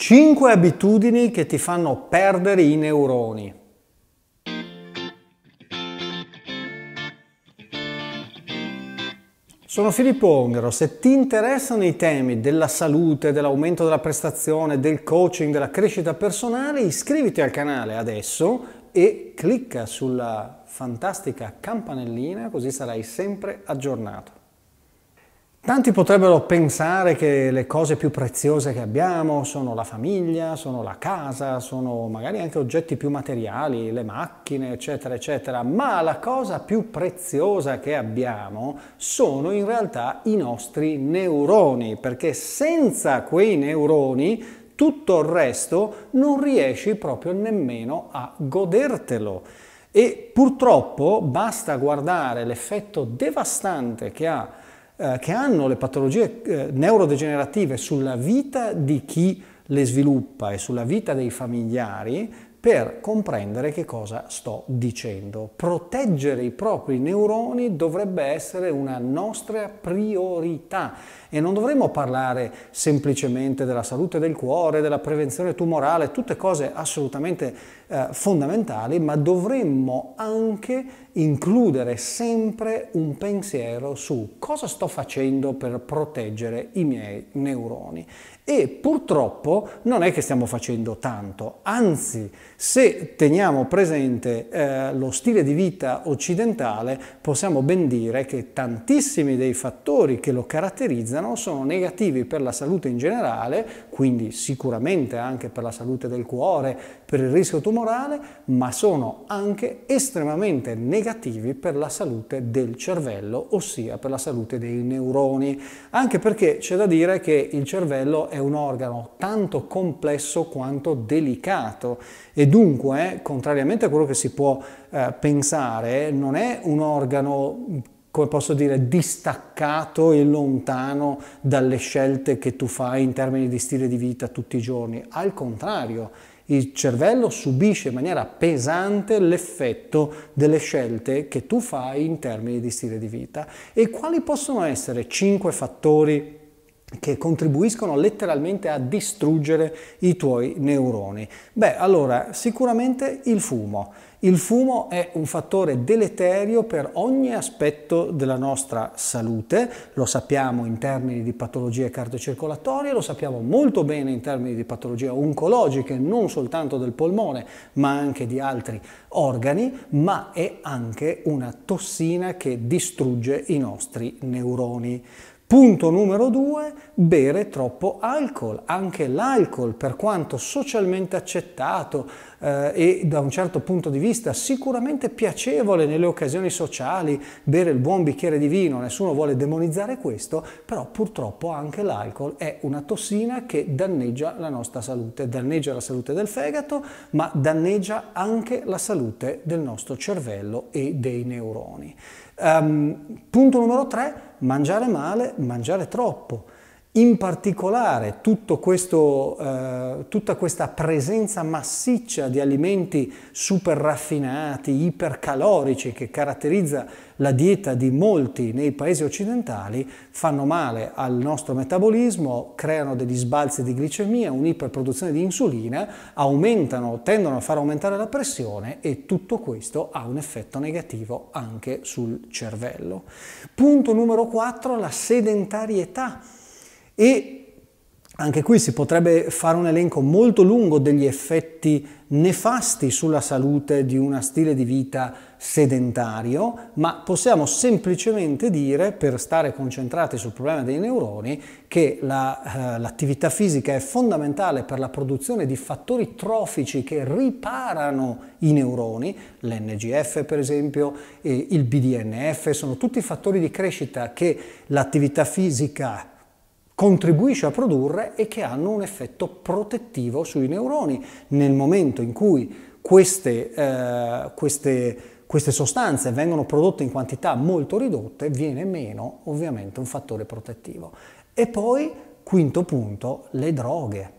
5 abitudini che ti fanno perdere i neuroni. Sono Filippo Ongaro, se ti interessano i temi della salute, dell'aumento della prestazione, del coaching, della crescita personale, iscriviti al canale adesso e clicca sulla fantastica campanellina così sarai sempre aggiornato. Tanti potrebbero pensare che le cose più preziose che abbiamo sono la famiglia, sono la casa, sono magari anche oggetti più materiali, le macchine, eccetera, eccetera, ma la cosa più preziosa che abbiamo sono in realtà i nostri neuroni, perché senza quei neuroni tutto il resto non riesci proprio nemmeno a godertelo. E purtroppo basta guardare l'effetto devastante che ha eh, che hanno le patologie eh, neurodegenerative sulla vita di chi le sviluppa e sulla vita dei familiari per comprendere che cosa sto dicendo. Proteggere i propri neuroni dovrebbe essere una nostra priorità e non dovremmo parlare semplicemente della salute del cuore, della prevenzione tumorale, tutte cose assolutamente eh, fondamentali, ma dovremmo anche includere sempre un pensiero su cosa sto facendo per proteggere i miei neuroni e purtroppo non è che stiamo facendo tanto, anzi se teniamo presente eh, lo stile di vita occidentale possiamo ben dire che tantissimi dei fattori che lo caratterizzano sono negativi per la salute in generale, quindi sicuramente anche per la salute del cuore, per il rischio tumorale, ma sono anche estremamente negativi per la salute del cervello, ossia per la salute dei neuroni, anche perché c'è da dire che il cervello è è un organo tanto complesso quanto delicato e dunque, contrariamente a quello che si può eh, pensare, non è un organo come posso dire, distaccato e lontano dalle scelte che tu fai in termini di stile di vita tutti i giorni. Al contrario, il cervello subisce in maniera pesante l'effetto delle scelte che tu fai in termini di stile di vita. E quali possono essere cinque fattori che contribuiscono letteralmente a distruggere i tuoi neuroni? Beh, allora, sicuramente il fumo. Il fumo è un fattore deleterio per ogni aspetto della nostra salute, lo sappiamo in termini di patologie cardiocircolatorie, lo sappiamo molto bene in termini di patologie oncologiche, non soltanto del polmone, ma anche di altri organi, ma è anche una tossina che distrugge i nostri neuroni. Punto numero due, bere troppo alcol. Anche l'alcol, per quanto socialmente accettato eh, e da un certo punto di vista sicuramente piacevole nelle occasioni sociali, bere il buon bicchiere di vino, nessuno vuole demonizzare questo, però purtroppo anche l'alcol è una tossina che danneggia la nostra salute, danneggia la salute del fegato, ma danneggia anche la salute del nostro cervello e dei neuroni. Um, punto numero tre, mangiare male, mangiare troppo in particolare questo, eh, tutta questa presenza massiccia di alimenti super raffinati, ipercalorici che caratterizza la dieta di molti nei paesi occidentali fanno male al nostro metabolismo, creano degli sbalzi di glicemia, un'iperproduzione di insulina, aumentano, tendono a far aumentare la pressione e tutto questo ha un effetto negativo anche sul cervello. Punto numero 4, la sedentarietà e anche qui si potrebbe fare un elenco molto lungo degli effetti nefasti sulla salute di uno stile di vita sedentario, ma possiamo semplicemente dire, per stare concentrati sul problema dei neuroni, che la, eh, l'attività fisica è fondamentale per la produzione di fattori trofici che riparano i neuroni, l'NGF per esempio, il BDNF, sono tutti fattori di crescita che l'attività fisica contribuisce a produrre e che hanno un effetto protettivo sui neuroni nel momento in cui queste, eh, queste, queste sostanze vengono prodotte in quantità molto ridotte viene meno ovviamente un fattore protettivo e poi quinto punto le droghe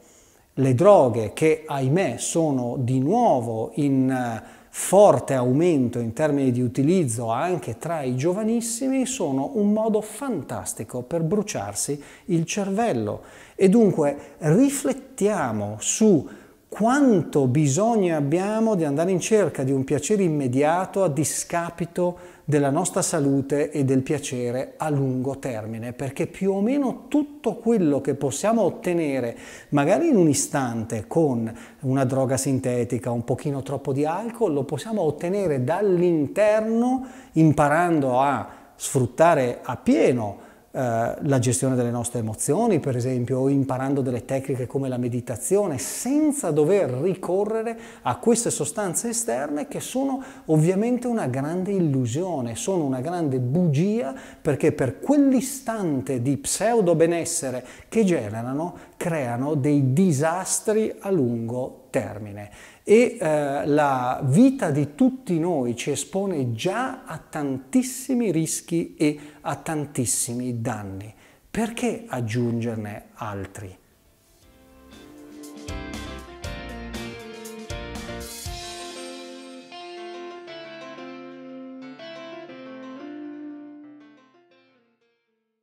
le droghe che ahimè sono di nuovo in forte aumento in termini di utilizzo anche tra i giovanissimi sono un modo fantastico per bruciarsi il cervello e dunque riflettiamo su quanto bisogno abbiamo di andare in cerca di un piacere immediato a discapito della nostra salute e del piacere a lungo termine, perché più o meno tutto quello che possiamo ottenere, magari in un istante con una droga sintetica, un pochino troppo di alcol, lo possiamo ottenere dall'interno imparando a sfruttare appieno pieno eh, la gestione delle nostre emozioni, per esempio, o imparando delle tecniche come la meditazione, senza dover ricorrere a queste sostanze esterne che sono ovviamente una grande illusione, sono una grande bugia, perché per quell'istante di pseudo benessere che generano creano dei disastri a lungo termine e eh, la vita di tutti noi ci espone già a tantissimi rischi e a tantissimi danni. Perché aggiungerne altri?